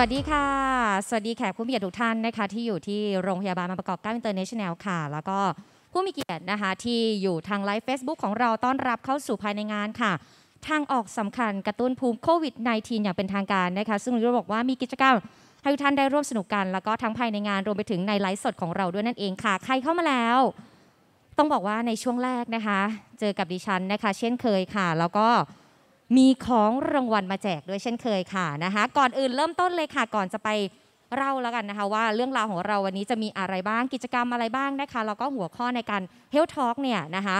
สวัสดีค่ะ สวัสดีแขกผู้มีเกียรติทุกท่านนะคะ ที่อยู่ที่โรงพยาบาลมาประกอบก้าวอินเตอร์เนชั่นแนลค่ะ แล้วก็ผู้มีเกียรตินะคะที่อยู่ทางไลฟ์ Facebook ของเราต้อนรับเข้าสู่ภายในงานค่ะทางออกสำคัญกระตุ้นภูมิโควิด -19 อย่างเป็นทางการนะคะ ซึ่งเราบอกว่ามีกิจกรรมให้ทุกท่านได้ร่วมสนุกกัน แล้วก็ทั้งภายในงานรวมไปถึงในไลฟ์สดของเราด้วยนั่นเองค่ะ ใครเข้ามาแล้ว ต้องบอกว่าในช่วงแรกนะคะ เจอกับดิฉันนะคะเช่นเคยค่ะ แล้วก็มีของรางวัลมาแจก ด้วยเช่นเคยค่ะนะคะ ก่อนอื่นเริ่มต้นเลยค่ะ ก่อนจะไปเล่าแล้วกันนะคะว่า เรื่องราวของเราวันนี้จะมีอะไรบ้างกิจกรรมอะไรบ้างนะคะแล้วก็หัวข้อในการเฮลท็อ t เนี่ยนะคะ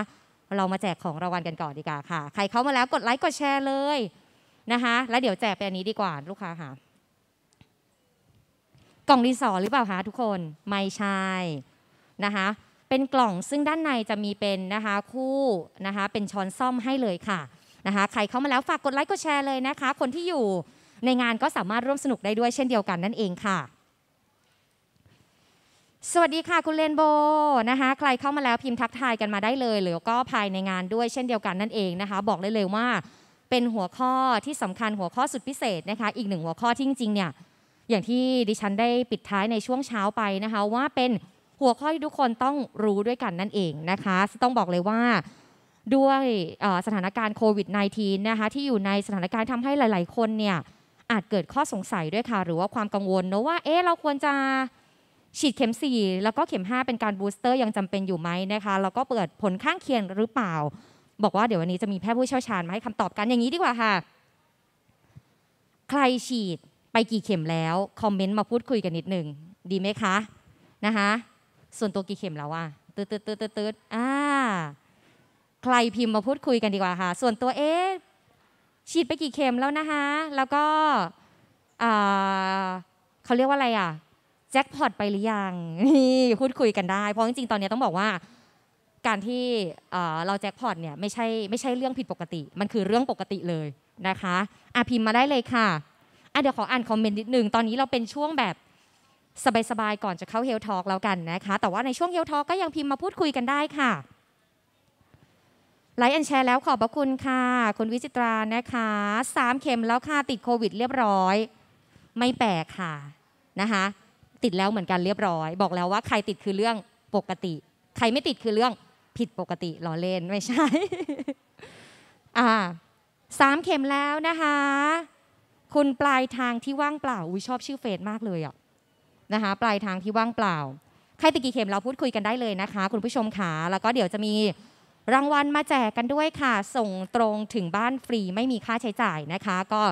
เรามาแจกของรางวัลกันก่อนดีกว่าค่ะ ใครเข้ามาแล้วกดไลค์กดแชร์เลยนะคะ แล้วเดี๋ยวแจกไปอันนี้ดีกว่าลูกค้าค่ะกล่องรีสอร์ทหรือเปล่าคะทุกคนไม่ใช่นะคะเป็นกล่องซึ่งด้านในจะมีเป็นนะคะคู่นะคะเป็นช้อนซ่อมให้เลยค่ะนะคะใครเข้ามาแล้วฝากกดไลค์กดแชร์เลยนะคะคนที่อยู่ในงานก็สามารถร่วมสนุกได้ด้วยเช่นเดียวกันนั่นเองค่ะสวัสดีค่ะคุณเลนโบนะคะใครเข้ามาแล้วพิมพ์ทักทายกันมาได้เลย หรือก็ภายในงานด้วยเช่นเดียวกันนั่นเองนะคะบอกเลยเลยว่าเป็นหัวข้อที่สำคัญหัวข้อสุดพิเศษนะคะอีกหนึ่งหัวข้อที่จริงๆเนี่ยอย่างที่ดิฉันได้ปิดท้ายในช่วงเช้าไปนะคะว่าเป็นหัวข้อที่ทุกคนต้องรู้ด้วยกันนั่นเองนะคะต้องบอกเลยว่าด้วยสถานการณ์โควิด -19 นะคะที่อยู่ในสถานการณ์ทำให้หลายๆ คนเนี่ยอาจเกิดข้อสงสัยด้วยค่ะหรือว่าความกังวลเนาะว่าเอ๊ะเราควรจะฉีดเข็ม 4 แล้วก็เข็ม 5 เป็นการบูสเตอร์ยังจำเป็นอยู่ไหมนะคะแล้วก็เปิดผลข้างเคียงหรือเปล่า บอกว่าเดี๋ยววันนี้จะมีแพทย์ผู้เชี่ยวชาญมาให้คำตอบกันอย่างนี้ดีกว่าค่ะ ใครฉีดไปกี่เข็มแล้วคอมเมนต์มาพูดคุยกันนิดหนึ่งดีไหมคะนะคะส่วนตัวกี่เข็มแล้วอะตืดตืดตืดตืดอ่าใครพิมพ์มาพูดคุยกันดีกว่าค่ะ ส่วนตัวเอ๊ฉีดไปกี่เข็มแล้วนะคะ แล้วก็เขาเรียกว่าอะไรอ่ะแจ็คพอตไปหรือยังนี่พูดคุยกันได้ เพราะจริงๆ ตอนนี้ต้องบอกว่า การที่เราแจ็คพอตเนี่ยไม่ใช่ไม่ใช่เรื่องผิดปกติ มันคือเรื่องปกติเลยนะคะ อ่ะพิมพ์มาได้เลยค่ะอ่ะ เดี๋ยวขออ่านคอมเมนต์นิดนึง ตอนนี้เราเป็นช่วงแบบสบายๆ ก่อนจะเข้าเฮลทอ์กแล้วกันนะคะ แต่ว่าในช่วงเฮลทอ์กก็ยังพิมพ์มาพูดคุยกันได้ค่ะ ไลค์แอนแชร์แล้วขอบพระคุณค่ะคุณวิจิตรานะคะสามเข็มแล้วค่ะติดโควิดเรียบร้อย ไม่แปลกค่ะนะคะติดแล้วเหมือนกันเรียบร้อย บอกแล้วว่าใครติดคือเรื่องปกติ ใครไม่ติดคือเรื่องผิดปกติหล่อเล่นไม่ใช่อ่าสามเข็มแล้วนะคะ คุณปลายทางที่ว่างเปล่าอุ้ยชอบชื่อเฟซมากเลยอ่ะนะคะ ปลายทางที่ว่างเปล่า ใครติดกี่เข็มเราพูดคุยกันได้เลยนะคะ คุณผู้ชมขาแล้วก็เดี๋ยวจะมี รางวัลมาแจกกันด้วยค่ะ ส่งตรงถึงบ้านฟรีไม่มีค่าใช้จ่ายนะคะ ก็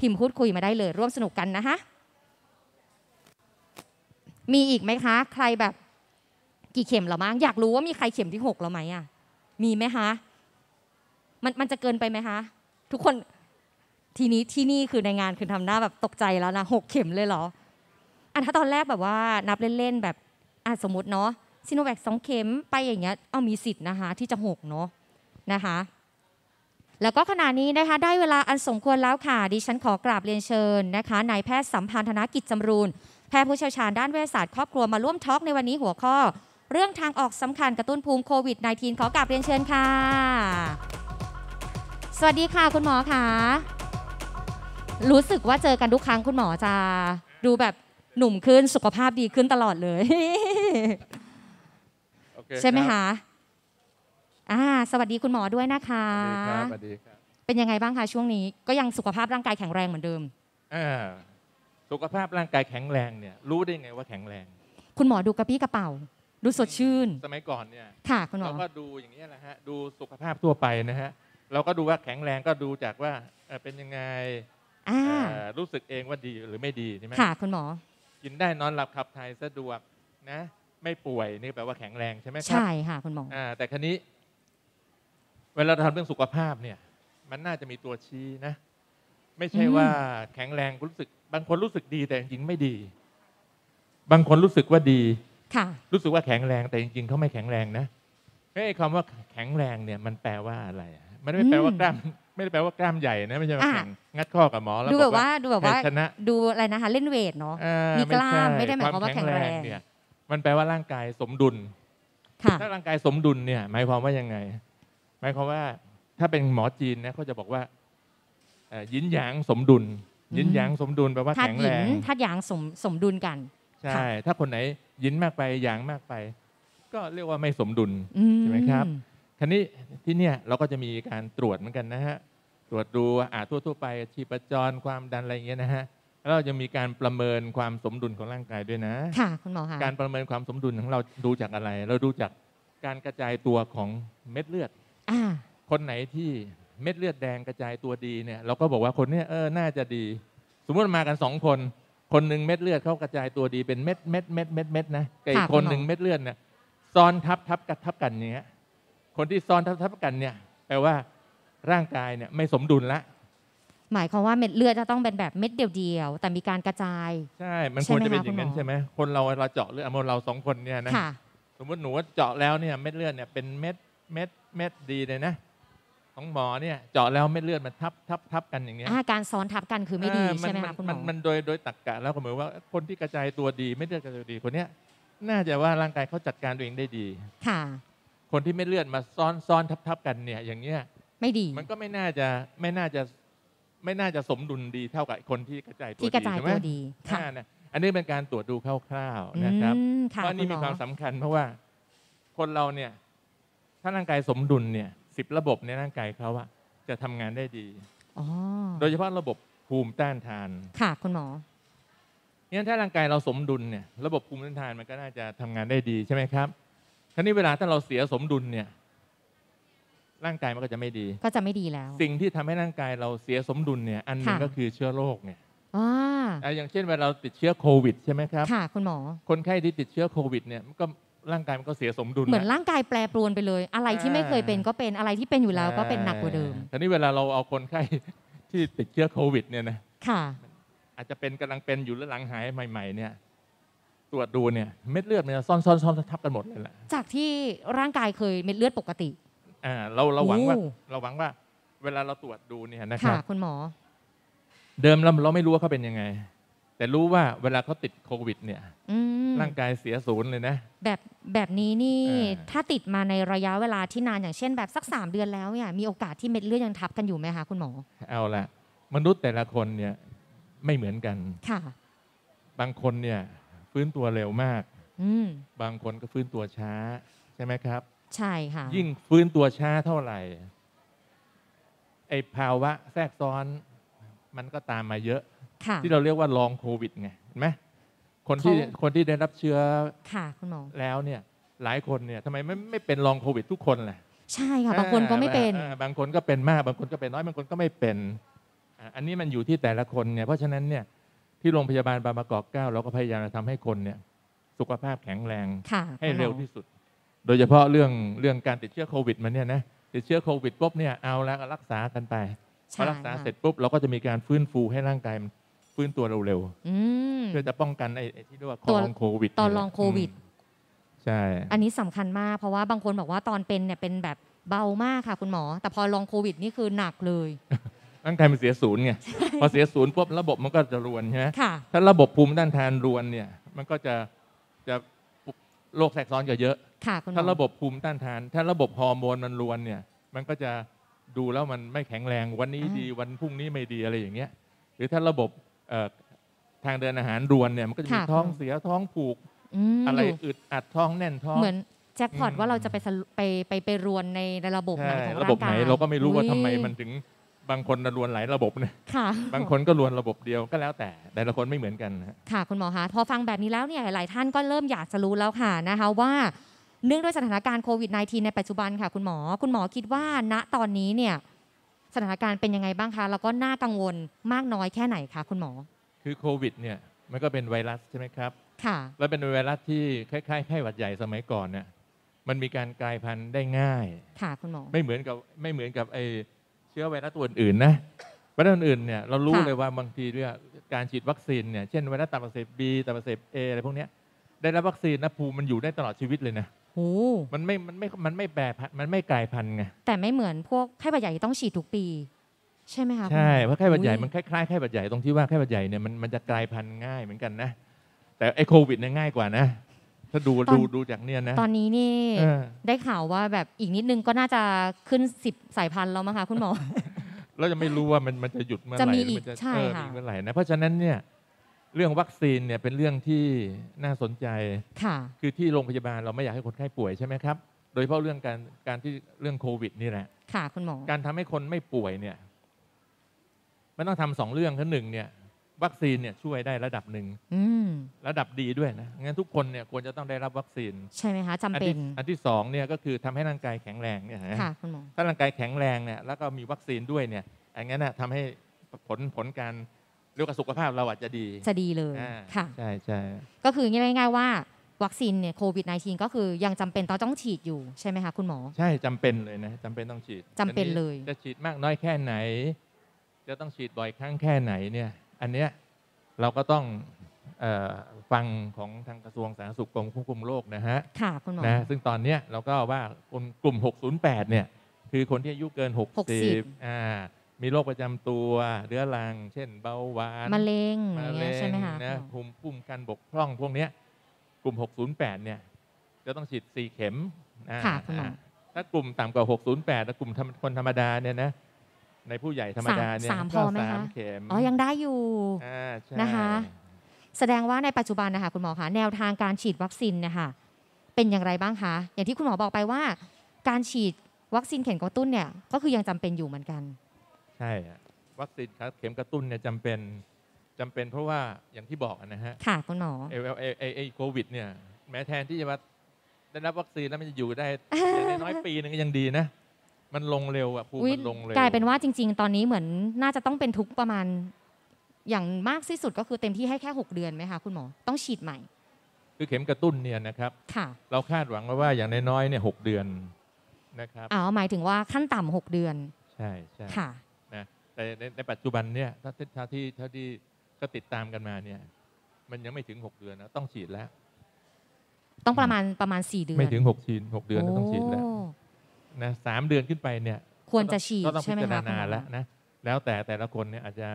พิมพ์พูดคุยมาได้เลย ร่วมสนุกกันนะคะมีอีกไหมคะใครแบบกี่เข็มหรอมั้งอยากรู้ว่ามีใครเข็มที่หกแล้วไหมอ่ะมีไหมคะมันมันจะเกินไปไหมคะทุกคนทีนี้ที่นี่คือในงานคือทำหน้าแบบตกใจแล้วนะหกเข็มเลยเหรออันถ้าตอนแรกแบบว่านับเล่นๆแบบอ่ะสมมติเนาะซิโนแวคสองเข็มไปอย่างเงี้ยเอามีสิทธิ์นะคะที่จะหกเนาะนะคะแล้วก็ขณะนี้นะคะได้เวลาอันสมควรแล้วค่ะดิฉันขอกราบเรียนเชิญนะคะนายแพทย์สัมพันธนกิจจำรูนแพทย์ผู้เชี่ยวชาญด้านเวชศาสตร์ครอบครัวมาร่วมทอล์กในวันนี้หัวข้อเรื่องทางออกสำคัญกระตุ้นภูมิโควิด -19 ขอกราบเรียนเชิญค่ะ สวัสดีค่ะคุณหมอค่ะ รู้สึกว่าเจอกันทุกครั้งคุณหมอจะดูแบบหนุ่มขึ้นสุขภาพดีขึ้นตลอดเลยใช่ไหมคะอ่าสวัสดีคุณหมอด้วยนะคะสวัสดีครับเป็นยังไงบ้างคะช่วงนี้ก็ยังสุขภาพร่างกายแข็งแรงเหมือนเดิมอ่าสุขภาพร่างกายแข็งแรงเนี่ยรู้ได้ไงว่าแข็งแรง คุณหมอดูกระปี้กระเป๋าดูสดชื่น สมัยก่อนเนี่ยค่ะคุณหมอเราก็ดูอย่างนี้แหละฮะดูสุขภาพทั่วไปนะฮะเราก็ดูว่าแข็งแรงก็ดูจากว่าเป็นยังไงรู้สึกเองว่าดีหรือไม่ดีใช่ไหมค่ะคุณหมอกินได้นอนหลับขับถ่ายสะดวกนะไม่ป่วยนี่แปลว่าแข็งแรงใช่ไหมครับใช่ค่ะคุณหมอแต่ครั้นี้ เวลาทำเรื่องสุขภาพเนี่ยมันน่าจะมีตัวชี้นะไม่ใช่ว่าแข็งแรงรู้สึกบางคนรู้สึกดีแต่จริงไม่ดี บางคนรู้สึกว่าดี ค่ะ รู้สึกว่าแข็งแรง แต่จริงๆเขาไม่แข็งแรงนะไอ้คำว่าแข็งแรงเนี่ย มันแปลว่าอะไรมันไม่แปลว่ากล้าม ไม่ได้แปลว่ากล้ามใหญ่นะ ไม่ใช่แข่งงัดข้อกับหมอแล้วดูแบบว่าดูแบบว่าชนะดูอะไรนะคะเล่นเวทเนาะ มีกล้ามไม่ได้หมายความว่าแข็งแรงเนี่ย มันแปลว่าร่างกายสมดุลถ้าร่างกายสมดุลเนี่ย หมายความว่ายังไง หมายความว่า ถ้าเป็นหมอจีนนะเขาจะบอกว่ายินหยางสมดุลยินหยางสมดุลแปลว่าแข็งแข็งหแรยินธาตุหยางสมสมดุลกัน ใช่ ถ้าคนไหนยินมากไปหยางมากไป ก็เรียกว่าไม่สมดุลใช่ไหมครับคันนี้ที่เนี่ยเราก็จะมีการตรวจเหมือนกันนะฮะ ตรวจดูอาทั่วทั่วไปชีพจรความดันอะไรเงี้ยนะฮะ แล้วเราจะมีการประเมินความสมดุลของร่างกายด้วยนะ ค่ะคุณหมอคะการประเมินความสมดุลของเราดูจากอะไร เราดูจากการกระจายตัวของเม็ดเลือดอคนไหนที่เม็ดเลือดแดงกระจายตัวดีเนี่ย เราก็บอกว่าคนนี้เออน่าจะดี สมมติมากันสองคน คนหนึ่งเม็ดเลือดเขากระจายตัวดีเป็นเม็ดเม็ดเม็ดเม็ดเม็ดนะกับอีกคนหนึ่งเม็ดเลือดเนี่ย ซ้อนทับทับกันทับกันอย่างเงี้ยคนที่ซ้อนทับทับกันเนี่ยแปลว่าร่างกายเนี่ยไม่สมดุลละ หมายความว่าเม็ดเลือดจะต้องเป็นแบบเม็ดเดียวๆแต่มีการกระจาย ใช่มันควรจะเป็นอย่างนั้นใช่ไหมคนเราเราเจาะเลือดมเราสองคนเนี่ยนะสมมติหนูว่าเจาะแล้วเนี่ยเม็ดเลือดเนี่ยเป็นเม็ดเม็ดเม็ดดีเลยนะของหมอเนี่ยเจาะแล้วเม็ดเลือดมันทับทับทับกันอย่างเงี้ยการซ้อนทับกันคือไม่ดีใช่ไหมคะคุณหมอมันโดยโดยตักกะแล้วก็เหมือนว่าคนที่กระจายตัวดีไม่เลือดกระจายดีคนเนี้ยน่าจะว่าร่างกายเขาจัดการตัวเองได้ดีค่ะคนที่ไม่เลือดมาซ้อนซ้อนทับทับกันเนี่ยอย่างเงี้ยไม่ดีมันก็ไม่น่าจะไม่น่าจะไม่น่าจะสมดุลดีเท่ากับคนที่กระจายตัวดีใช่ไหมายนดีค่ะอันนี้เป็นการตรวจดูคร่าวๆนะครับเพราะนี่มีความสำคัญ เพราะว่าคนเราเนี่ยถ้าร่างกายสมดุลเนี่ยิบระบบในร่างกายเขาอะจะทำงานได้ดีโดยเฉพาะระบบภูมิต้านทาน ค่ะคุณหมอเนี่ยถ้าร่างกายเราสมดุลเนี่ยระบบภูมิต้านทานมันก็น่าจะทำงานได้ดีใช่ไหมครับ คราวนี้เวลาถ้าเราเสียสมดุลเนี่ย ร่างกายมันก็จะไม่ดี ก็จะไม่ดีแล้ว สิ่งที่ทำให้ร่างกายเราเสียสมดุลเนี่ย อันนึงก็คือเชื้อโรคเนี่ยอ่าอย่างเช่นเวลาเราติดเชื้อโควิด ใช่ไหมครับค่ะคุณหมอคนไข้ที่ติดเชื้อโควิด เนี่ยมันก็ร่างกายมันก็เสียสมดุลเหมือนร่างกายแปรปรวนไปเลย อะไรที่ไม่เคยเป็นก็เป็นอะไรที่เป็นอยู่แล้วก็เป็นหนักกว่าเดิมทีนี้เวลาเราเอาคนไข้ที่ติดเชื้อโควิดเนี่ยนะค่ะอาจจะเป็นกำลังเป็นอยู่แล้วหลังหายใหม่ ๆเนี่ยตรวจดูเนี่ยเม็ดเลือดมันจะซ่อนซ่อนซ่อนทับกันหมดเลยแหละจากที่ร่างกายเคยเม็ดเลือดปกติอ่าเราเราหวังว่าเราหวังว่า เวลาเราตรวจดูเนี่ยนะครับคุณหมอ เดิมเราเราไม่รู้ว่าเขาเป็นยังไงแต่รู้ว่าเวลาเขาติดโควิด เนี่ยร่างกายเสียศูนย์เลยนะ แบบแบบนี้นี่ถ้าติดมาในระยะเวลาที่นานอย่างเช่นแบบสักสามเดือนแล้วเนี่ยมีโอกาสที่เม็ดเลือดยังทับกันอยู่ไหมคะคุณหมอ เอาละมนุษย์แต่ละคนเนี่ยไม่เหมือนกัน ค่ะ บางคนเนี่ยฟื้นตัวเร็วมากบางคนก็ฟื้นตัวช้า ใช่ไหมครับ ใช่ค่ะ ยิ่งฟื้นตัวช้าเท่าไหร่ ไอ้ภาวะแทรกซ้อนมันก็ตามมาเยอะที่เราเรียกว่าลองโควิดไงเห็นไหมคนที่คนที่ได้รับเชื้อค่ะคุณหมอแล้วเนี่ยหลายคนเนี่ยทำไมไม่ไม่เป็นลองโควิดทุกคนแหละใช่ค่ะบางคนก็ไม่เป็น บางคนก็เป็นมาก บางคนก็เป็นน้อย บางคนก็ไม่เป็น อันนี้มันอยู่ที่แต่ละคนเนี่ยเพราะฉะนั้นเนี่ยที่โรงพยาบาลบางประกอบเก้าเราก็พยายามจะทำให้คนเนี่ยสุขภาพแข็งแรงให้เร็วที่สุด โดยเฉพาะเรื่องเรื่องการติดเชื้อโควิดมันเนี่ยนะติดเชื้อโควิดปุ๊บเนี่ยเอาแล้วรักษากันไปพอรักษาเสร็จปุ๊บเราก็จะมีการฟื้นฟูให้ร่างกายมันฟื้นตัวเร็วๆเพื่อจะป้องกันไอ้ที่เรียกว่าลองโควิดตอนลองโควิดใช่ อันนี้สำคัญมากเพราะว่าบางคนบอกว่าตอนเป็นเนี่ยเป็นแบบเบามากค่ะคุณหมอ แต่พอลองโควิด นี่คือหนักเลยร่างกายมันเสียศูนย์ไงพอเสียศูนย์ปุ๊บระบบมันก็จะรวนใช่ไหมถ้าระบบภูมิต้านทานรวนเนี่ยมันก็จะจะโรคแทรกซ้อนกะเยอะถ้าระบบภูมิต้านทาน ถ้าระบบฮอร์โมนมันรวนเนี่ยมันก็จะดูแล้วมันไม่แข็งแรงวันนี้ดีวันพรุ่งนี้ไม่ดีอะไรอย่างเงี้ยหรือถ้าระบบทางเดินอาหารรวนเนี่ยมันก็จะมีท้องเสียท้องผูก อะไรอึดอัดท้องแน่นท้องเหมือนแจ็คพอตว่าเราจะไปไปไปไปรวนในระบบไหนของร่างกายระบบไหนเราก็ไม่รู้ว่าทำไมมันถึงบางคนรวนหลายระบบเนี่ยบางคนก็รวนระบบเดียวก็แล้วแต่ แต่ละคนไม่เหมือนกัน ค่ะคุณหมอคะพอฟังแบบนี้แล้วเนี่ยหลายท่านก็เริ่มอยากจะรู้แล้วค่ะนะคะว่าเนื่องด้วยสถานการณ์โควิด -19 ในปัจจุบันค่ะ คุณหมอคุณหมอคิดว่า ณตอนนี้เนี่ยสถานการณ์เป็นยังไงบ้างคะแล้วก็น่ากังวลมากน้อยแค่ไหนคะ คุณหมอ คือโควิดเนี่ยมันก็เป็นไวรัสใช่ไหมครับค่ะแล้วเป็นไวรัสที่คล้ายๆไข้หวัดใหญ่สมัยก่อนเนี่ยมันมีการกลายพันธุ์ได้ง่ายค่ะคุณหมอไม่เหมือนกับไม่เหมือนกับไอเชื้อไวรัสตัวอื่นนะไวรัสอื่นเนี่ยเรารู้เลยว่าบางทีเ้ว่ยการฉีดวัคซีนเนี่ยเช่นไวรัสตับอักเสบบีตับอักเสบเออะไรพวกนี้ได้รับวัคซีนนะภูมิมันอยู่ได้ตลอดชีวิตเลยนะมันไม่ มันไม่ มันไม่แปรมันไม่กลายพันธุ์ไงแต่ไม่เหมือนพวกไข้หวัดใหญ่ต้องฉีดทุกปี ใช่ไหมคะใช่เพราะไข้หวัดใหญ่ มันคล้ายๆไข้หวัดใหญ่ตรงที่ว่าไข้หวัดใหญ่เนี่ยมันมันจะกลายพันธุ์ง่ายเหมือนกันนะ แต่ไอโควิดเนี่ยง่ายกว่านะ ถ้าดูดูดูจากเนี่ยนะตอนนี้นี่ได้ข่าวว่าแบบอีกนิดนึงก็น่าจะขึ้นสิบสายพันธุ์แล้วมั้งคะคุณหมอ เราจะไม่รู้ว่ามันมันจะหยุดเมื่อไหร่จะมีอีกใช่ค่ะเมื่อไหร่นะเพราะฉะนั้นเนี่ยเรื่องวัคซีนเนี่ยเป็นเรื่องที่น่าสนใจค่ะ คือที่โรงพยาบาลเราไม่อยากให้คนไข้ป่วยใช่ไหมครับ โดยเฉพาะเรื่องการการที่เรื่องโควิด นี่แหละค่ะคุณหมอการทำให้คนไม่ป่วยเนี่ยมันต้องทำสองเรื่องคือหนึ่งเนี่ย วัคซีนเนี่ยช่วยได้ระดับหนึ่งระดับดีด้วยนะงั้นทุกคนเนี่ยควรจะต้องได้รับวัคซีนใช่ไหมคะจำเป็นอันที่สองเนี่ยก็คือทำให้ร่างกายแข็งแรงเนี่ยค่ะคุณหมอถ้าร่างกายแข็งแรงเนี่ยแล้วก็มีวัคซีนด้วยเนี่ยอังนั้นนะทำให้ผลผลการเรื่องสุขภาพเราอาจจะดีจะดีเลย ค่ะใช่ใช่ก็คือง่ายๆว่าวัคซีนเนี่ยโควิด -19 ก็คือยังจำเป็นต้องฉีดอยู่ใช่ไหมคะคุณหมอใช่จำเป็นเลยนะจำเป็นต้องฉีดจำเป็นเลยจะฉีดมากน้อยแค่ไหน จะต้องฉีดบ่อยครั้งแค่ไหนเนี่ยอันเนี้ยเราก็ต้องออฟังของทางกระทรวงสาธารณสุขกรมควบคุมโรคนะฮะค่ะคุณหมอนะซึ่งตอนเนี้ยเราก็ว่ากลุ่มกลุ่ม 608 เนี่ยคือคนที่อายุเกิน60 60อ่ามีโรคประจำตัว เรื้อรัง เช่น เบาหวานมะเร็งมะเร็งใช่ไหมนะ ภูมิคุ้มกันบกพร่องพวกเนี้ย กลุ่ม 608เนี่ยจะต้องฉีด 4 เข็ม ค่ะถ้ากลุ่มต่ำกว่า 608แล้วกลุ่มคนธรรมดาเนี่ยนะ ในผู้ใหญ่ธรรมดาเนี่ยสามพอไหมคะอ๋อ ยังได้อยู่นะคะ แสดงว่าในปัจจุบันนะคะคุณหมอคะแนวทางการฉีดวัคซีนนะคะเป็นอย่างไรบ้างคะ อย่างที่คุณหมอบอกไปว่า การฉีดวัคซีนเข็มกระตุ้นเนี่ย ก็คือยังจำเป็นอยู่เหมือนกันใช่วัคซีนครับเข็มกระตุ้นเนี่ยจำเป็นจำเป็นเพราะว่าอย่างที่บอกนะฮะค่ะคุณหมอเอลเอเอโควิดเนี่ยแม้แทนที่จะว่าได้รับวัคซีนแล้วมันจะอยู่ได้น้อยปีหนึ่งก็ยังดีนะมันลงเร็วอะภูมิมันลงเร็วกลายเป็นว่าจริง ๆ ตอนนี้เหมือนน่าจะต้องเป็นทุกประมาณอย่างมากที่สุดก็คือเต็มที่ให้แค่ 6 เดือนไหมคะคุณหมอต้องฉีดใหม่ คือเข็มกระตุ้นเนี่ยนะครับ ค่ะ เราคาดหวังว่าอย่างน้อยๆเนี่ยหเดือนนะครับอ๋อหมายถึงว่าขั้นต่ำหกเดือนใช่ใช่ค่ะในในปัจจุบันเนี่ยถ้าาที่าที่ก็ติดตามกันมาเนี่ย มันยังไม่ถึง 6 เดือนนะต้องฉีดแล้ว ต้องประมาณประมาณ4เดือนไม่ถึง6ฉีด6เดือนต้องฉีดแล้วนะสามเดือนขึ้นไปเนี่ย ควรจะฉีดใช่ไหมคบก็ต้องพิจารณาแล้วนะแล้วแต่แต่ละคนเนี่ยอาจจะ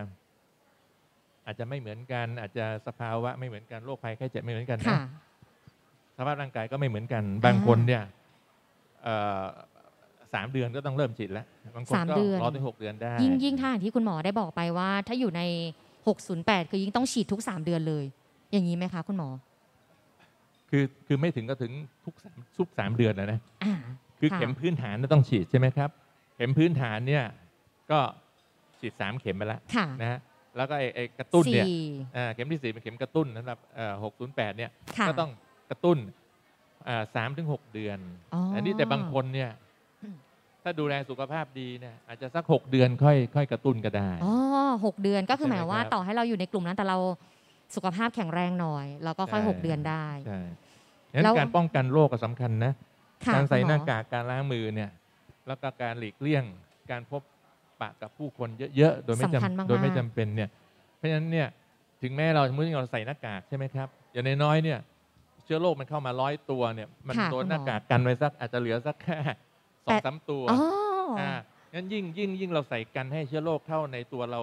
อาจจะไม่เหมือนกันอาจจะสภาวะไม่เหมือนกันโรคภัยไข้เจ็บไม่เหมือนกันนะสภาพร่างกายก็ไม่เหมือนกันบางคนเนี่ยสามเดือนก็ต้องเริ่มฉีดแล้วบางคนก็รอถึงหกเดือนได้ยิ่งยิ่งถ้าอย่างที่คุณหมอได้บอกไปว่า ถ้าอยู่ใน608คือยิ่งต้องฉีดทุก 3 เดือนเลย อย่างนี้ไหมคะคุณหมอคือคือไม่ถึงก็ถึงทุกสทุกสามเดือนนะนะคือเข็มพื้นฐานต้องฉีดใช่ไหมครับ เข็มพื้นฐานเนี่ยก็ฉีดสามเข็มไปแล้วนะแล้วก็ไอ้กระตุ้นเนี่ยเข็มที่สี่เป็นเข็มกระตุ้นสำหรับหกศูนย์แปดเนี่ยก็ต้องกระตุ้นสามถึงหกเดือนอันนี้แต่บางคนเนี่ยถ้าดูแลสุขภาพดีเนี่ยอาจจะสัก 6 เดือนค่อยค่อยกระตุ้นก็ได้อ๋อหเดือนก็คือหมายว่าต่อให้เราอยู่ในกลุ่มนั้นแต่เราสุขภาพแข็งแรงหน่อย เราก็ค่อย 6 เดือนได้ใช่แล้วการป้องกันโรคก็สำคัญนะการใส่หน้ากากการล้างมือเนี่ยแล้วก็การหลีกเลี่ยงการพบปะกับผู้คนเยอะๆโดยไม่จำโดยไม่จำเป็นเนี่ยเพราะฉะนั้นเนี่ยถึงแม้เราสมมติเราใส่หน้ากากใช่ไหมครับอย่างน้อยๆเนี่ยเชื้อโรคมันเข้ามาร้อยตัวเนี่ยมันโดนหน้ากากกันไว้สักอาจจะเหลือสักแค่สองสามตัวองั้นยิ่งยิ่งยิ่งเราใส่กันให้เชื้อโรคเข้าในตัวเรา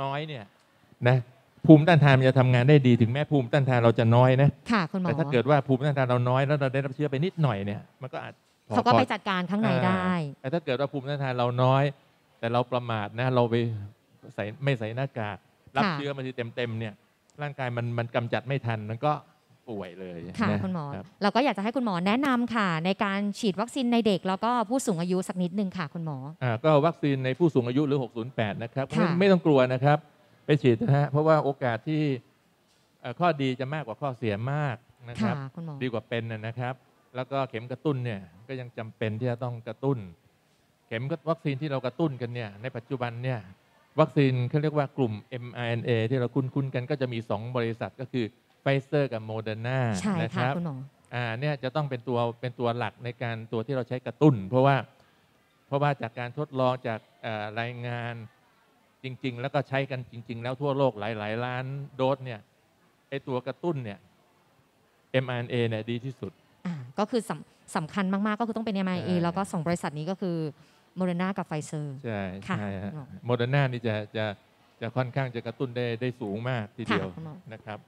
น้อยเนี่ยนะภูมิต้านทานจะทำงานได้ดีถึงแม้ภูมิต้านทานเราจะน้อยนะค่ะคุณหมอแต่ถ้าเกิดว่าภูมิต้านทานเราน้อยแล้วเราได้รับเชื้อไปนิดหน่อยเนี่ยมันก็อาจเขาก็ไปจัดการข้างในได้ แต่ถ้าเกิดว่าภูมิต้านทานเราน้อย แต่เราประมาทนะเราไปใส่ไม่ใส่หน้ากากรับเชื้อมาทีเต็มเต็มเนี่ย ร่างกายมันมันกำจัดไม่ทันมันก็่วยเลยค่ะคุณหมอเราก็อยากจะให้คุณหมอแนะนำค่ะ ในการฉีดวัคซีนในเด็กแล้วก็ผู้สูงอายุสักนิดนึงค่ะคุณหมออ่าก็วัคซีนในผู้สูงอายุหรือ 608 นะครับไม่ต้องกลัวนะครับไปฉีดนะฮะเพราะว่าโอกาสที่ข้อดีจะมากกว่าข้อเสียมากนะครับคุณหมอดีกว่าเป็นนะนะครับ แล้วก็เข็มกระตุ้นเนี่ยก็ยังจำเป็นที่จะต้องกระตุ้น เข็มวัคซีนที่เรากระตุ้นกันเนี่ยในปัจจุบันเนี่ยวัคซีนเขาเรียกว่ากลุ่ม mRNA ที่เราคุ้น ๆ กันก็จะมี 2 บริษัทก็คือไฟเซอร์กับโมเดอร์นาใช่ค่ะรับคุณหมออ่าเนี่ยจะต้องเป็นตัวเป็นตัวหลักในการตัวที่เราใช้กระตุ้น เพราะว่าเพราะว่าจากการทดลองจากรายงานจริงๆ แล้วก็ใช้กันจริงๆ แล้วทั่วโลกหลายๆ ล้านโดสเนี่ยไอตัวกระตุ้นเนี่ย mRNA เนี่ยดีที่สุดอ่าก็คือสำสำคัญมากๆ ก็คือต้องเป็น mRNA แล้วก็สองบริษัทนี้ก็คือโมเดอร์นากับไฟเซอร์ใช่ค่ะโมเดอร์นานี่จะจะจะค่อนข้างจะกระตุ้นได้ได้สูงมากทีเดียวนะครับ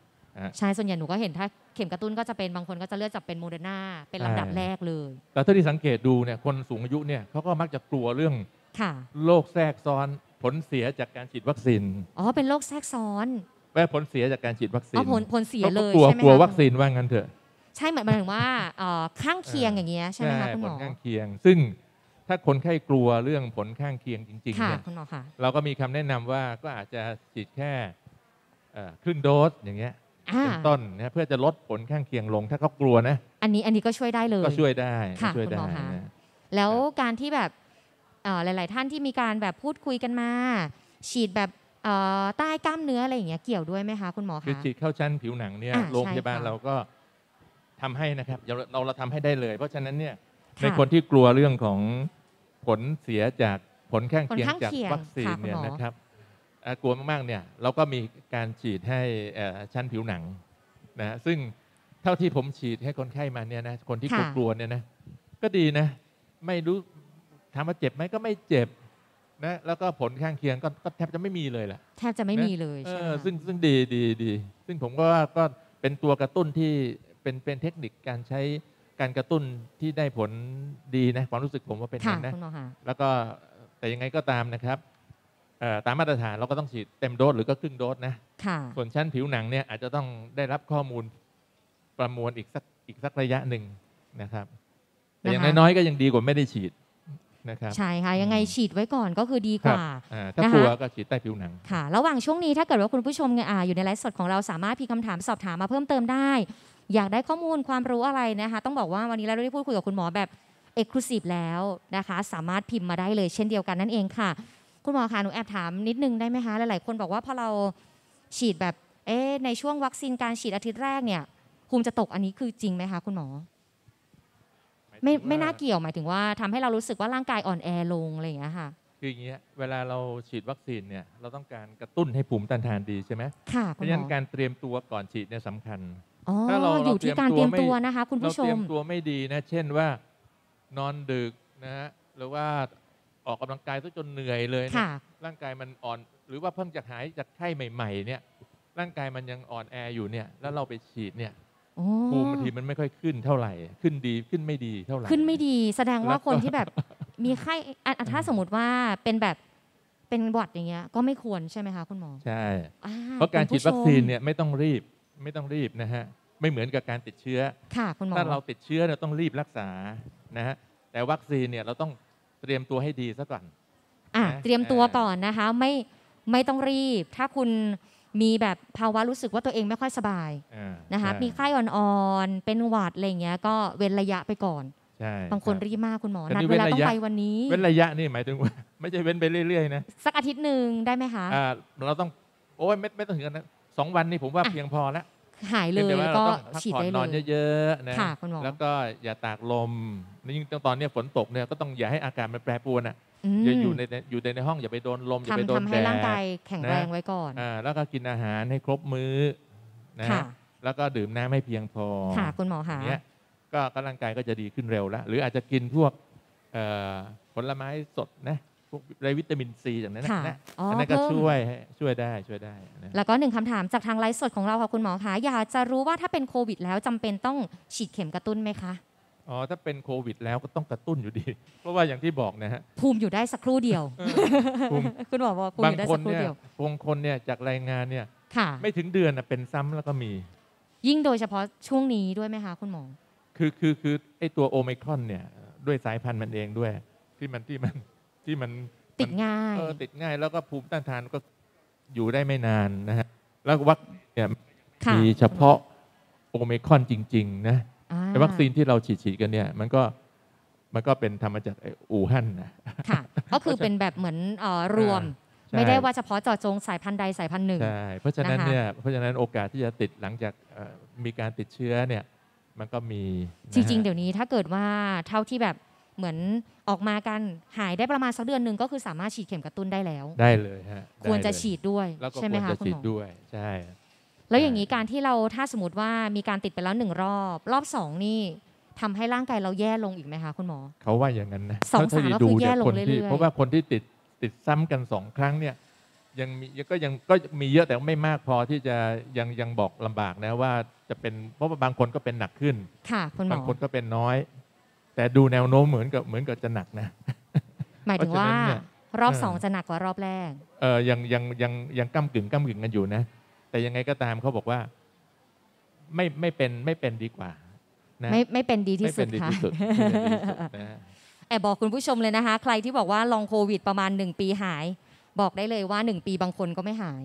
ใช่ส่วนใหญ่หนูก็เห็นถ้าเข็มกระตุ้นก็จะเป็นบางคนก็จะเลือกจับเป็นโมเดอร์นาเป็นลำดับแรกเลย แต่ถ้าที่สังเกตดูเนี่ยคนสูงอายุเนี่ยเขาก็มักจะกลัวเรื่องโรคแทรกซ้อนผลเสียจากการฉีดวัคซีนอ๋อเป็นโรคแทรกซ้อนแม่ผลเสียจากการฉีดวัคซีนอ๋อผลผลเสียเลยใช่ไหมกลัววัคซีนว่างั้นเถอะใช่หมายถึงว่าข้างเคียงอย่างเงี้ยใช่ไหมคะคุณหมอผลข้างเคียง ซึ่งถ้าคนไข้กลัวเรื่องผลข้างเคียงจริงๆเนี่ยเราก็มีคำแนะนำว่าก็อาจจะฉีดแค่ครึ่งโดสอย่างเงี้ยเป็นต้นนะเพื่อจะลดผลข้างเคียงลง ถ้าเขากลัวนะ อันนี้อันนี้ก็ช่วยได้เลยก็ช่วยได้ค่ะคุณหมอคะแล้วการที่แบบหลาย ๆ ท่านที่มีการแบบพูดคุยกันมาฉีดแบบใต้กล้ามเนื้ออะไรอย่างเงี้ยเกี่ยวด้วยไหมคะคุณหมอคะคือฉีดเข้าชั้นผิวหนังเนี่ยโรงพยาบาลเราก็ทำให้นะครับ เราเราทำให้ได้เลย เพราะฉะนั้นเนี่ยในคนที่กลัวเรื่องของผลเสียจากผลข้างเคียงจากวัคซีนเนี่ยนะครับกลัวมากๆเนี่ยเราก็มีการฉีดให้ชั้นผิวหนังนะซึ่งเท่าที่ผมฉีดให้คนไข้มาเนี่ยนะคนที่กลัวเนี่ยนะก็ดีนะ ไม่รู้ถามว่าเจ็บไหมก็ไม่เจ็บนะแล้วก็ผลข้างเคียงก็แทบจะไม่มีเลยแหละแทบจะไม่มีเลยใช่ไหมซึ่งซึ่งดีดีดีซึ่งผมก็ว่าก็เป็นตัวกระตุ้นที่เป็นเป็นเทคนิคการใช้การกระตุ้นที่ได้ผลดีนะความรู้สึกผมว่าเป็นนะ แล้วก็แต่ยังไงก็ตามนะครับตามมาตรฐานเราก็ต้องฉีดเต็มโดสหรือก็ครึ่งโดสนะส่วนชั้นผิวหนังเนี่ยอาจจะต้องได้รับข้อมูลประมวลอีกสักอีกสักระยะหนึ่งนะครับแต่อย่างน้อยๆก็ยังดีกว่าไม่ได้ฉีดนะครับใช่ค่ะยังไงฉีดไว้ก่อนก็คือดีกว่า ถ้ากลัวก็ฉีดใต้ผิวหนังค่ะ ระหว่างช่วงนี้ถ้าเกิดว่าคุณผู้ชมอยู่ในไลฟ์สดของเราสามารถพิมพ์คำถามสอบถามมาเพิ่มเติมได้ อยากได้ข้อมูลความรู้อะไรนะคะต้องบอกว่าวันนี้เราได้พูดคุยกับคุณหมอแบบเอกลุศิบแล้วนะคะ สามารถพิมพ์มาได้เลยเช่นเดียวกันนั่นเองค่ะคุณหมอคะหนูแอบถามนิดนึงได้ไหมคะหลายๆ คนบอกว่าพอเราฉีดแบบเอ๊ในช่วงวัคซีนการฉีดอาทิตย์แรกเนี่ยภูมิจะตกอันนี้คือจริงไหมคะ คุณหมอไม่ไม่น่าเกี่ยวหมายถึงว่าทำให้เรารู้สึกว่าร่างกายอ่อนแอลงอะไรอย่างเงี้ยค่ะคืออย่างเงี้ยเวลาเราฉีดวัคซีนเนี่ยเราต้องการกระตุ้นให้ภูมิต้านทานดีใช่ไหมค่ะเพราะฉะนั้นการเตรียมตัวก่อนฉีดเนี่ยสำคัญถ้าเราอยู่ที่การเตรียมตัวนะคะคุณผู้ชมเราเตรียมตัวไม่ดีนะ เช่นว่านอนดึกนะฮะหรือว่าออกกำลังกายซะจนเหนื่อยเลยนร่างกายมันอ่อน หรือว่าเพิ่งจะหายจากไข้ใหม่ ๆ เนี่ยร่างกายมันยังอ่อนแออยู่เนี่ยแล้วเราไปฉีดเนี่ยภูมิบางทีมันไม่ค่อยขึ้นเท่าไหร่ ขึ้นดีขึ้นไม่ดีเท่าไหร่ขึ้นไม่ดีแสดงว่าคนที่แบบมีไข้ถ้าสมมติว่าเป็นแบบเป็นบอดอย่างเงี้ยก็ไม่ควรใช่ไหมคะคุณหมอใช่เพราะการฉีดวัคซีนเนี่ยไม่ต้องรีบไม่ต้องรีบนะฮะไม่เหมือนกับการติดเชื้อค่ะคุณหมอถ้าเราติดเชื้อเราต้องรีบรักษานะฮะแต่วัคซีนเนี่ยเราต้องเตรียมตัวให้ดีซะก่อน อ่ะเตรียมตัวก่อนนะคะไม่ไม่ต้องรีบถ้าคุณมีแบบภาวะรู้สึกว่าตัวเองไม่ค่อยสบายนะคะมีไข้อ่อนๆเป็นหวัดอะไรเงี้ยก็เว้นระยะไปก่อนบางคนรีบมากคุณหมอ นัดเวลาต้องไปวันนี้ เว้นระยะนี่หมายถึงว่าไม่ใช่เว้นไปเรื่อยๆนะ สักอาทิตย์หนึ่งได้ไหมคะเราต้องโอ้ยไม่ไม่ต้องถึงกันนะสองวันนี่ผมว่าเพียงพอแล้วหายเลยก็ฉีดได้เลยนอนเยอะๆนะแล้วก็อย่าตากลมนี่ยิ่งตอนนี้ฝนตกเนี่ยก็ต้องอย่าให้อาการมันแปรปรวนอ่ะ อย่าอยู่ในอยู่ในห้องอย่าไปโดนลม อย่าไปโดนแดดทำให้ร่างกายแข็งแรงไว้ก่อนแล้วก็กินอาหารให้ครบมื้อนะแล้วก็ดื่มน้ำให้เพียงพอค่ะคุณหมอค่ะเนี่ยก็ร่างกายก็จะดีขึ้นเร็วแล้วหรืออาจจะกินพวกผลไม้สดนะพวกไรวิตามินซีอย่างนั้นนะอันนั้นก็ช่วยช่วยได้ช่วยได้ แล้วก็หนึ่งคำถามจากทางไลฟ์สดของเราค่ะคุณหมอคะ อยากจะรู้ว่าถ้าเป็นโควิดแล้วจำเป็นต้องฉีดเข็มกระตุ้นไหมคะ อ๋อถ้าเป็นโควิด แล้วก็ต้องกระตุ้นอยู่ดี เพราะว่าอย่างที่บอกนะฮะ ภูมิอยู่ได้สักครู่เดียว คุณหมอบอกภูมิอยู่ได้สักครู่เดียวบางคนเนี่ยจากรายงานเนี่ยไม่ถึงเดือนเป็นซ้ำแล้วก็มี ยิ่งโดยเฉพาะช่วงนี้ด้วยไหมคะคุณหมอ คือคือคือไอตัวโอไมครอนเนี่ยด้วยสายพันธุ์มันเองด้วยที่มันที่มันที่มันติดง่ายเออติดง่าย แล้วก็ภูมิต้านทานก็อยู่ได้ไม่นานนะฮะ แล้ววัคซีนมีเฉพาะโอเมก้อนจริง ๆ นะแต่วัคซีนที่เราฉีด ๆ กันเนี่ย มันก็มันก็เป็นธรรมจากอู่ฮั่นนะค่ะก็คือเป็นแบบเหมือนรวมไม่ได้ว่าเฉพาะเจาะจงสายพันธุ์ใดสายพันธุ์หนึ่งใช่เพราะฉะนั้นเนี่ยเพราะฉะนั้นโอกาสที่จะติดหลังจากมีการติดเชื้อเนี่ยมันก็มีจริงๆเดี๋ยวนี้ถ้าเกิดว่าเท่าที่แบบเหมือนออกมากัน หายได้ประมาณสักเดือนหนึ่ง ก็คือสามารถฉีดเข็มกระตุ้นได้แล้ว ได้เลยฮะควรจะฉีดด้วยใช่ไหมคะคุณหมอด้วยใช่แล้วอย่างนี้การที่เราถ้าสมมติว่ามีการติดไปแล้วหนึ่งรอบ รอบสองนี่ทำให้ร่างกายเราแย่ลงอีกไหมคะคุณหมอ เขาว่าอย่างนั้นนะสองสามก็คือแย่ลงเรื่อยๆเพราะว่าคนที่ติดติดซ้ำกันสองครั้งเนี่ยยังมีก็ยังก็มีเยอะแต่ไม่มากพอที่จะยังยังบอกลำบากนะว่าจะเป็นเพราะว่าบางคนก็เป็นหนักขึ้นค่ะคุณหมอบางคนก็เป็นน้อยแต่ดูแนวโน้มเหมือนกับเหมือนกับจะหนักนะ หมายถึงว่า รอบสองจะหนักกว่ารอบแรก เออยังยังยังยังก้ากึ่งก้ากึ่งกันอยู่นะ แต่ยังไงก็ตามเขาบอกว่าไม่ไม่เป็นไม่เป็นดีกว่า ไม่ไม่เป็นดีที่สุดค่ะแอบบอกคุณผู้ชมเลยนะคะใครที่บอกว่าลองโควิดประมาณหนึ่งปีหาย บอกได้เลยว่าหนึ่งปีบางคนก็ไม่หาย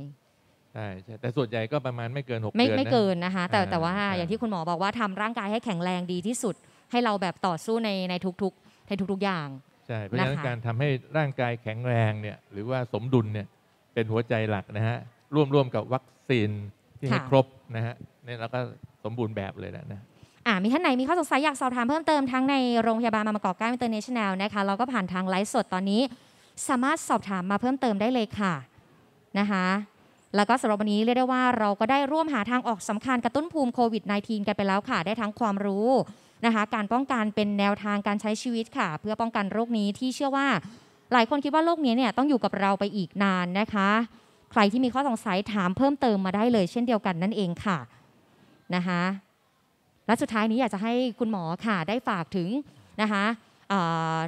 ใช่ใช่แต่ส่วนใหญ่ก็ประมาณไม่เกินหกเดือนไม่เกินนะคะแต่แต่ว่าอย่างที่คุณหมอบอกว่าทำร่างกายให้แข็งแรงดีที่สุดให้เราแบบต่อสู้ในในทุกๆในทุกๆอย่าง ใช่เพราะฉะนั้นการทำให้ร่างกายแข็งแรงเนี่ยหรือว่าสมดุลเนี่ยเป็นหัวใจหลักนะฮะร่วมร่วมกับวัคซีนที่ให้ครบนะฮะเนี่ยเราก็สมบูรณ์แบบเลยแหละนะ่ามีท่านไหนมีข้อสงสัยอยากสอบถามเพิ่มเติม ทั้งในโรงพยาบาลมามกอกก้าอินเตอร์เนชั่นแนลนะคะเราก็ผ่านทางไลฟ์สดตอนนี้ สามารถสอบถามมาเพิ่มเติมได้เลยค่ะนะคะแล้วก็สำหรับวันนี้เรียกได้ว่าเราก็ได้ร่วมหาทางออกสำคัญกระตุ้นภูมิโควิด -19 กันไปแล้วค่ะได้ทั้งความรู้นะคะการป้องกันเป็นแนวทางการใช้ชีวิตค่ะเพื่อป้องกันโรคนี้ที่เชื่อว่าหลายคนคิดว่าโรคนี้เนี่ยต้องอยู่กับเราไปอีกนานนะคะใครที่มีข้อสงสัยถามเพิ่มเติมมาได้เลยเช่นเดียวกันนั่นเองค่ะนะคะและสุดท้ายนี้อยากจะให้คุณหมอค่ะได้ฝากถึงนะคะ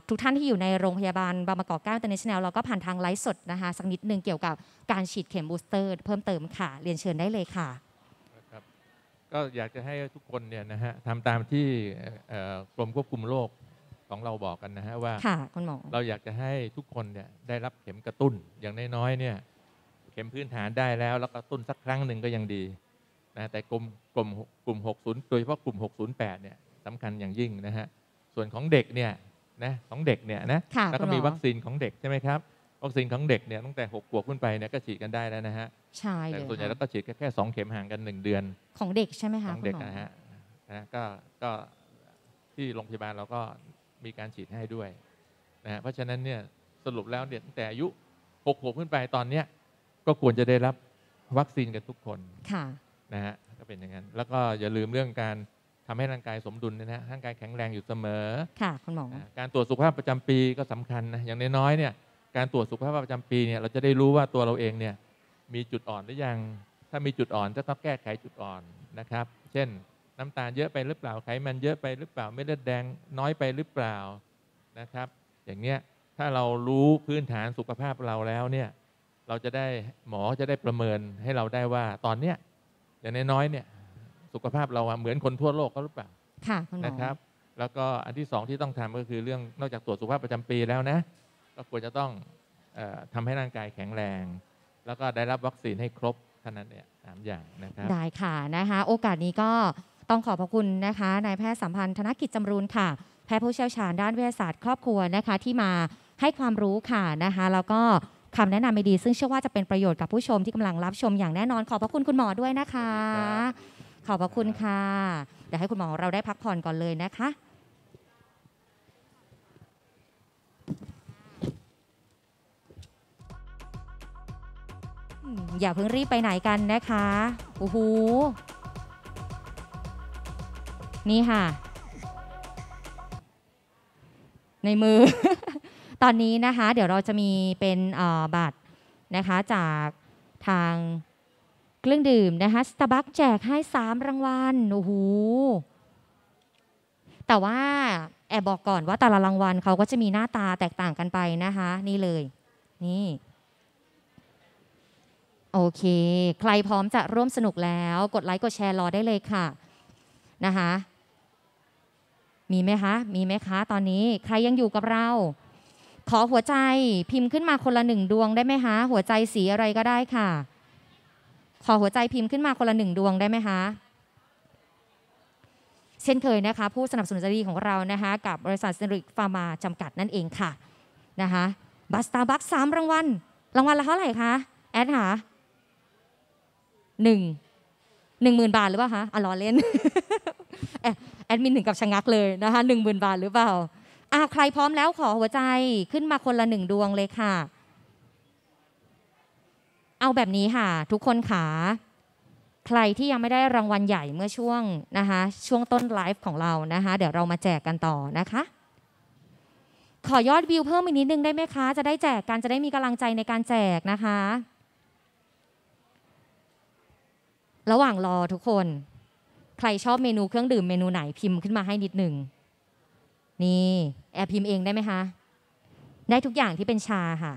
ทุกท่านที่อยู่ในโรงพยาบาลบามากอกเก้าตเนชแนลเราก็ผ่านทางไลฟ์สดนะคะสักนิดหนึ่งเกี่ยวกับการฉีดเข็มบูสเตอร์ เพิ่มเติมค่ะเรียนเชิญได้เลยค่ะก็อยากจะให้ทุกคนเนี่ยนะฮะทำตามที่กรมควบคุมโรค ของเราบอกกันนะฮะว่าเราอยากจะให้ทุกคนเนี่ยได้รับเข็มกระตุ้นอย่างน้อยๆเนี่ยเข็มพื้นฐานได้แล้ว แล้วกระตุ้นสักครั้งหนึ่งก็ยังดีนะแต่กลุ่มกลุ่มกลุ่ม 60 โดยเฉพาะกลุ่ม 608 เนี่ยสำคัญอย่างยิ่งนะฮะส่วนของเด็กเนี่ยนะของเด็กเนี่ยนะแล้วก็มีวัคซีนของเด็กใช่ไหมครับวัคซีนของเด็กเนี่ยตั้งแต่6ขวบขึ้นไปเนี่ยก็ฉีดกันได้แล้วนะฮะ ใช่แต่ส่วนใหญ่แล้วก็ฉีดแค่แค่สองเข็มห่างกัน1 เดือน ของเด็กใช่ไหมคะของเด็กนะฮะนะก็ก็ที่โรงพยาบาลเราก็มีการฉีดให้ด้วยนะฮะเพราะฉะนั้นเนี่ยสรุปแล้วเด็กตั้งแต่อายุ6ขวบขึ้นไปตอนเนี้ยก็ควรจะได้รับวัคซีนกันทุกคนค่ะนะฮะก็เป็นอย่างนั้นแล้วก็อย่าลืมเรื่องการทำให้ร่างกายสมดุลนะฮะร่างกายแข็งแรงอยู่เสมอค่ะคุณหมอการตรวจสุขภาพประจำปีก็สำคัญนะอย่างน้อยๆเนี่ยการตรวจสุขภาพประจำปีเนี่ยเราจะได้รู้ว่าตัวเราเองเนี่ยมีจุดอ่อนหรือยัง ถ้ามีจุดอ่อนจะต้องแก้ไขจุดอ่อนนะครับ เช่นน้ำตาลเยอะไปหรือเปล่าไขมันเยอะไปหรือเปล่าเม็ดเลือดแดง น้อยไปหรือเปล่านะครับ อย่างเนี้ยถ้าเรารู้พื้นฐานสุขภาพเราแล้วเนี่ยเราจะได้หมอจะได้ประเมินให้เราได้ว่าตอนเนี้ยอย่างน้อยๆเนี่ยสุขภาพเราเหมือนคนทั่วโลกก็หรือเปล่าค่ะนะครับ แล้วก็อันที่สองที่ต้องทำก็คือเรื่องนอกจากตรวจสุขภาพประจำปีแล้วนะ็ควรจะต้องอทำให้ร่างกายแข็งแรง แล้วก็ได้รับวัคซีนให้ครบเท่านั้นเนี่ยสามอย่างนะครับ ได้ค่ะนะคะโอกาสนี้ก็ต้องขอบพระคุณนะคะนายแพทย์สัมพันธ์ธนกิจจำรูนค่ะ แพทย์ผู้เชี่ยวชาญด้านวิทยาศาสตร์ครอบครัวนะคะ ที่มาให้ความรู้ค่ะนะคะ แล้วก็คำแนะนำไม่ดีซึ่งเชื่อว่าจะเป็นประโยชน์กับผู้ชมที่กำลังรับชม อย่างแน่นอนขอบพระคุณคุณหมอด้วยนะคะขอบพระคุณค่ะเดี๋ยวให้คุณหมอเราได้พักผ่อนก่อนเลยนะคะอย่าเพิ่งรีบไปไหนกันนะคะ โอ้โหนี่ค่ะ ในมือ ตอนนี้นะคะ เดี๋ยวเราจะมีเป็นบัตรนะคะจากทางเครื่องดื่มนะคะ สตาร์บัคแจกให้ 3รางวัลโอ้โหแต่ว่า แอบบอกก่อนว่าแต่ละรางวัลเขาก็จะมีหน้าตาแตกต่างกันไปนะคะ นี่เลย นี่โอเค ใครพร้อมจะร่วมสนุกแล้ว กดไลค์กดแชร์รอได้เลยค่ะนะคะ มีไหมคะมีไหมคะ ตอนนี้ใครยังอยู่กับเรา ขอหัวใจพิมพ์ขึ้นมาคนละหนึ่งดวงได้ไหมคะ หัวใจสีอะไรก็ได้ค่ะ ขอหัวใจพิมพ์ขึ้นมาคนละหนึ่งดวงได้ไหมคะ เช่นเคยนะคะ ผู้สนับสนุนใจดีของเรานะคะ กับบริษัทเซนริกฟาร์มาจำกัดนั่นเองค่ะนะคะบัสตาบัคสามรางวัล รางวัลละเท่าไหร่คะแอดค่ะหนึ่งหนึ่งหมื่นบาทหรือเปล่าคะอ่ะลอเล่นแอดมินถึงกับชะงักเลยนะคะหนึ่งหมื่นบาทหรือเปล่าอ่ะใครพร้อมแล้วขอหัวใจขึ้นมาคนละหนึ่งดวงเลยค่ะ เอาแบบนี้ค่ะ ทุกคนขาใครที่ยังไม่ได้รางวัลใหญ่เมื่อช่วงนะคะ ช่วงต้นไลฟ์ของเรานะคะ เดี๋ยวเรามาแจกกันต่อนะคะ ขอยอดวิวเพิ่มอีกนิดนึงได้ไหมคะจะได้แจกกันจะได้มีกำลังใจในการแจกนะคะระหว่างรอทุกคน ใครชอบเมนูเครื่องดื่มเมนูไหนพิมพ์ขึ้นมาให้นิดหนึ่งนี่แอบพิมพ์เองได้ไหมคะได้ทุกอย่างที่เป็นชาค่ะ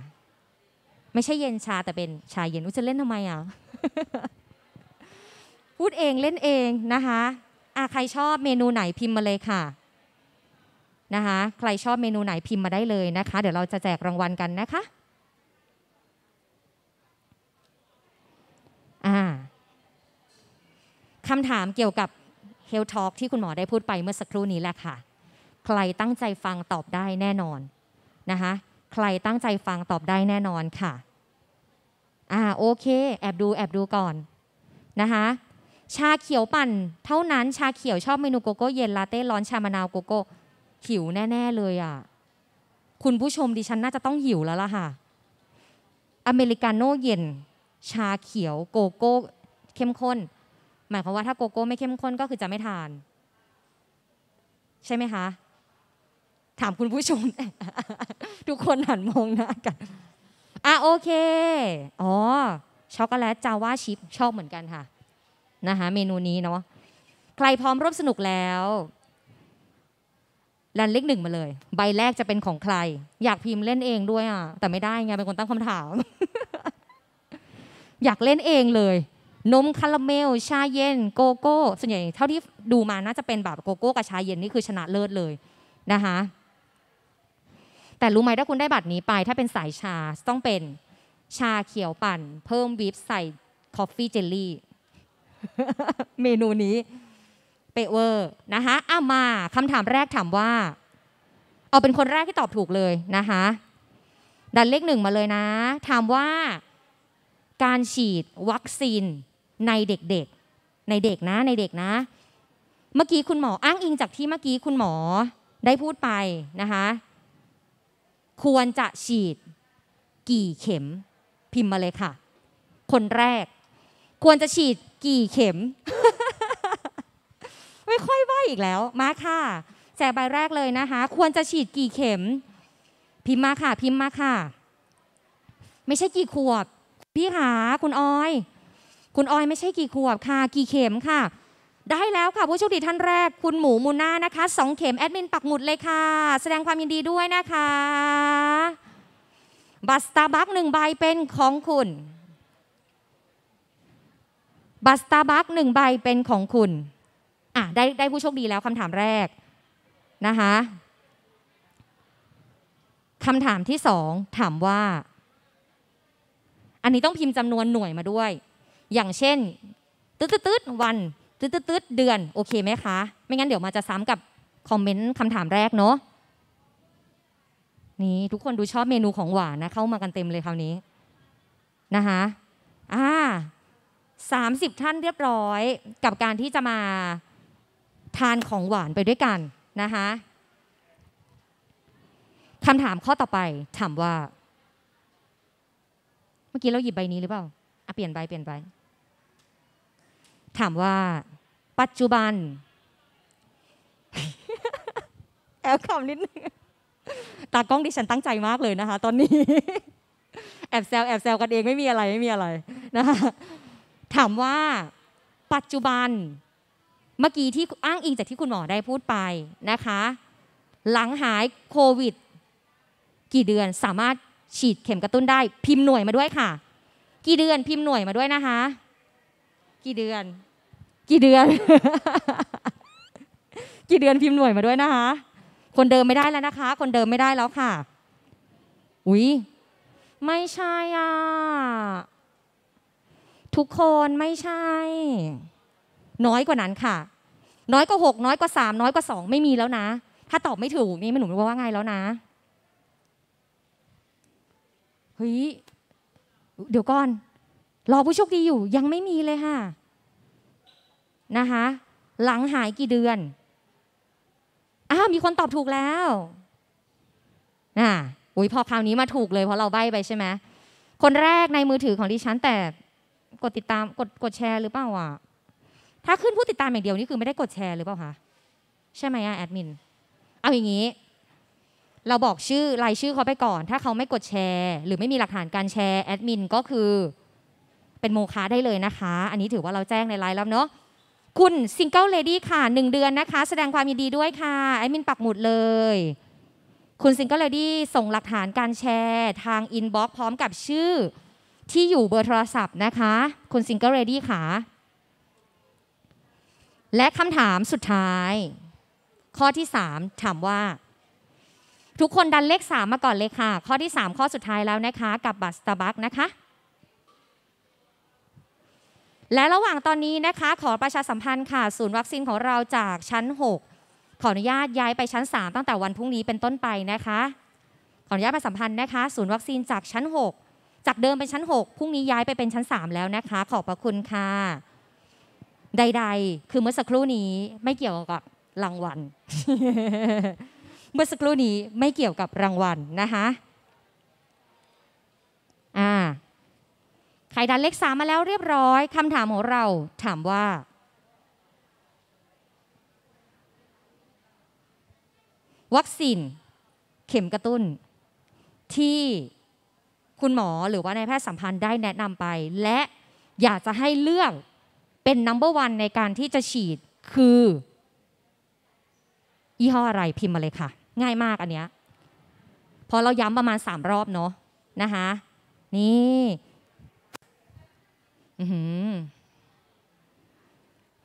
ไม่ใช่เย็นชาแต่เป็นชาเย็นอุ้จะเล่นทำไมอ่ะพูดเองเล่นเองนะคะอ่ะใครชอบเมนูไหนพิมพ์มาเลยค่ะนะคะ ใครชอบเมนูไหนพิมพ์มาได้เลยนะคะ เดี๋ยวเราจะแจกรางวัลกันนะคะคำถามเกี่ยวกับ Health Talk ที่คุณหมอได้พูดไปเมื่อสักครู่นี้แหละค่ะ ใครตั้งใจฟังตอบได้แน่นอนนะคะใครตั้งใจฟังตอบได้แน่นอนค่ะ อ่าโอเค แอบดู แอบดูก่อน นะคะชาเขียวปั่นเท่านั้น ชาเขียวชอบเมนูโกโก้เย็นลาเต้ร้อนชามะนาวโกโก้หิวแน่ ๆ เลยอะ่ะ คุณผู้ชมดิฉันน่าจะต้องหิวแล้วล่ะค่ะ อเมริกาโน่เย็น ชาเขียวโกโก้เข้มข้นหมายความว่าถ้าโกโก้ไม่เข้มข้นก็คือจะไม่ทาน ใช่ไหมคะถามคุณผู้ชมทุกคนหันมองหน้ากันอ่ะโอเค อ๋อช็อกโกแลตจาว่าชิปชอบเหมือนกันค่ะนะคะเมนูนี้เนาะใครพร้อมร่วมสนุกแล้วลันเล็กหนึ่งมาเลย ใบแรกจะเป็นของใคร อยากพิมพ์เล่นเองด้วยอ่ะแต่ไม่ได้ไงเป็นคนตั้งคำถามอยากเล่นเองเลยนมคาราเมลชาเย็นโกโก้ส่วนใหญ่เท่าที่ดูมาน่าจะเป็นแบบโกโก้กับชาเย็นนี่คือชนะเลิศเลยนะคะแต่รู้ไหมถ้าคุณได้บัตรนี้ไป ถ้าเป็นสายชาต้องเป็นชาเขียวปั่น เพิ่มวิปใส่คอฟฟี่เจลลี่เมนูนี้เปเวอร์นะคะอ่ะมาคำถามแรกถามว่า เอาเป็นคนแรกที่ตอบถูกเลยนะคะดันเลขหนึ่งมาเลยนะ ถามว่า การฉีดวัคซีนในเด็กๆในเด็กนะ ในเด็กนะ เมื่อกี้คุณหมออ้างอิงจากที่เมื่อกี้คุณหมอ ได้พูดไปนะคะ ควรจะฉีด กี่เข็ม พิมพ์มาเลยค่ะ คนแรก ควรจะฉีดกี่เข็มไม่ค่อยว่าอีกแล้วมาค่ะแจกใบแรกเลยนะคะ ควรจะฉีดกี่เข็ม พิมพ์มาค่ะ พิมพ์มาค่ะ ไม่ใช่กี่ขวบพี่หาคุณออยคุณออยไม่ใช่กี่ขวบค่ะ กี่เข็มค่ะ ได้แล้วค่ะ ผู้โชคดีท่านแรก คุณหมูมูน่านะคะสองเข็มแอดมินปักหมุดเลยค่ะ แสดงความยินดีด้วยนะคะ บัสตาบัคหนึ่งใบเป็นของคุณ บัสตาบัคหนึ่งใบเป็นของคุณอ่ะได้ได้ผู้โชคดีแล้วคำถามแรก นะคะคำถามที่สองถามว่า อันนี้ต้องพิมพ์จำนวนหน่วยมาด้วยอย่างเช่นตืดตืดวันตืดตืดเดือนโอเคไหมคะไม่งั้นเดี๋ยวมาจะซ้ำกับคอมเมนต์คำถามแรกเนาะนี่ทุกคนดูชอบเมนูของหวานนะเข้ามากันเต็มเลยคราวนี้นะคะอ่าสามสิบท่านเรียบร้อยกับการที่จะมาทานของหวานไปด้วยกันนะคะคำถามข้อต่อไปถามว่า เมื่อกี้เราหยิบใบนี้หรือเปล่าอ่ะเปลี่ยนใบเปลี่ยนใบถามว่า ปัจจุบันแอบขำนิดนึงตากล้องดิฉันตั้งใจมากเลยนะคะ ตอนนี้แอบแซวแอบแซวกันเองไม่มีอะไรไม่มีอะไรนะคะ ถามว่าปัจจุบัน เมื่อกี้ที่อ้างอิงจากที่คุณหมอได้พูดไปนะคะ หลังหายโควิด กี่เดือนสามารถฉีดเข็มกระตุ้นได้ พิมพ์หน่วยมาด้วยค่ะ กี่เดือนพิมพ์หน่วยมาด้วยนะคะกี่เดือน กี่เดือน กี่เดือนพิมพ์หน่วยมาด้วยนะคะ คนเดิมไม่ได้แล้วนะคะ คนเดิมไม่ได้แล้วค่ะอุ๊ยไม่ใช่อ่ะทุกคนไม่ใช่ น้อยกว่านั้นค่ะ น้อยกว่าหกน้อยกว่าสามน้อยกว่าสองไม่มีแล้วนะถ้าตอบไม่ถูกนี่มันหนูว่าไงแล้วนะเฮ้ยเดี๋ยวก่อนรอผู้โชคดีอยู่ยังไม่มีเลยค่ะนะคะหลังหายกี่เดือนอ้ามีคนตอบถูกแล้วน่ะอุ้ยพอคราวนี้มาถูกเลยเพราะเราใบ้ไปใช่ไหมคนแรกในมือถือของดิฉันแต่กดติดตามกดกดแชร์หรือเปล่า่ะถ้าขึ้นผู้ติดตามอย่างเดียวนี่คือไม่ได้กดแชร์หรือเปล่าคะใช่ไหมอ่ะแอดมินเอาอย่างนี้ เราบอกชื่อรายชื่อเขาไปก่อน ถ้าเขาไม่กดแชร์หรือไม่มีหลักฐานการแชร์แอดมินก็คือเป็นโมฆะได้เลยนะคะ อันนี้ถือว่าเราแจ้งในไลน์แล้วเนาะคุณซิงเกิลเลดี้ค่ะ 1 เดือนนะคะ แสดงความยินดีด้วยค่ะไอมินปักหมุดเลย คุณซิงเกิลเลดี้ส่งหลักฐานการแชร์ทางอินบ็อกซ์พร้อมกับชื่อที่อยู่เบอร์โทรศัพท์นะคะ คุณซิงเกิลเลดี้ค่ะ และคำถามสุดท้าย ข้อที่ 3 ถามว่า ทุกคนดันเลข3 มาก่อนเลยค่ะ ข้อที่ 3 ข้อสุดท้ายแล้วนะคะกับบัตรสตาร์บัคนะคะและระหว่างตอนนี้นะคะ ขอประชาสัมพันธ์ค่ะ ศูนย์วัคซีนของเราจากชั้น 6 ขออนุญาตย้ายไปชั้น 3 ตั้งแต่วันพรุ่งนี้เป็นต้นไปนะคะ ขออนุญาตประสัมพันธ์นะคะ ศูนย์วัคซีนจากชั้น 6 จากเดิมเป็นชั้น 6พรุ่งนี้ย้ายไปเป็นชั้น 3 แล้วนะคะ ขอบพระคุณค่ะใดๆคือเมื่อสักครู่นี้ไม่เกี่ยวกับรางวัลเมื่อสักครู่นี้ไม่เกี่ยวกับรางวัลนะคะอ่าไข่ดันเลขสามมาแล้วเรียบร้อย คำถามของเราถามว่า วัคซีนเข็มกระตุ้น ที่คุณหมอหรือว่านายแพทย์สัมพันธ์ได้แนะนำไป และอยากจะให้เลือกเป็นนัมเบอร์วันในการที่จะฉีดคือยี่ห้ออะไรพิมพ์มาเลยค่ะ ง่ายมากอันเนี้ยพอเราย้ำประมาณสามรอบเนาะนะคะนี่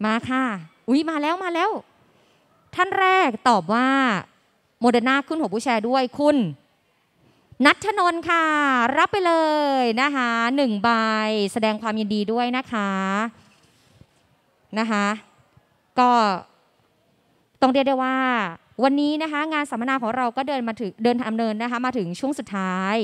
มาค่ะ อุ้ยมาแล้วมาแล้ว ท่านแรกตอบว่า โมเดอร์นาคุณหัวผู้แชร์ด้วยคุณนัทชนนค่ะ รับไปเลยนะคะหนึ่งใบแสดงความยินดีด้วยนะคะนะคะก็ต้องเรียกได้ว่าวันนี้นะคะงานสัมมนาของเราก็เดินมาถึงเดินทำเนินนะคะมาถึงช่วงสุดท้าย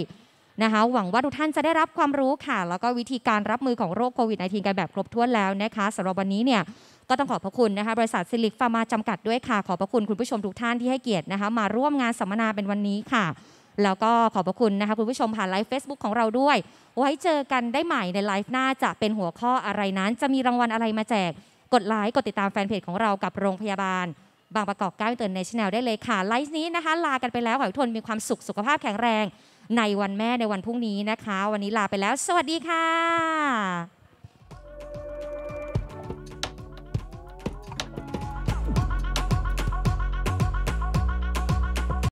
นะคะหวังว่าทุกท่านจะได้รับความรู้ค่ะแล้วก็วิธีการรับมือของโรคโควิด -19 กันแบบครบถ้วนแล้วนะคะสำหรับวันนี้เนี่ยก็ต้องขอบพระคุณนะคะบริษัทซิลิกฟาร์มาจำกัดด้วยค่ะขอบพระคุณ คุณผู้ชมทุกท่านที่ให้เกียรตินะคะมาร่วมงานสัมมนาเป็นวันนี้ค่ะ แล้วก็ขอบพระคุณนะคะคุณผู้ชมผ่านไลฟ์ Facebook ของเราด้วย ไว้เจอกันได้ใหม่ในไลฟ์หน้าจะเป็นหัวข้ออะไรนั้นจะมีรางวัลอะไรมาแจกกดไลค์กดติดตามแฟนเพจของเรากับโรงพยาบาลบางประกอบก้าวเตือนในชแนลได้เลยค่ะไลฟ์นี้นะคะลากันไปแล้วขอให้ทุกคนมีความสุขสุขภาพแข็งแรงในวันแม่ในวันพรุ่งนี้นะคะ วันนี้ลาไปแล้วสวัสดีค่ะ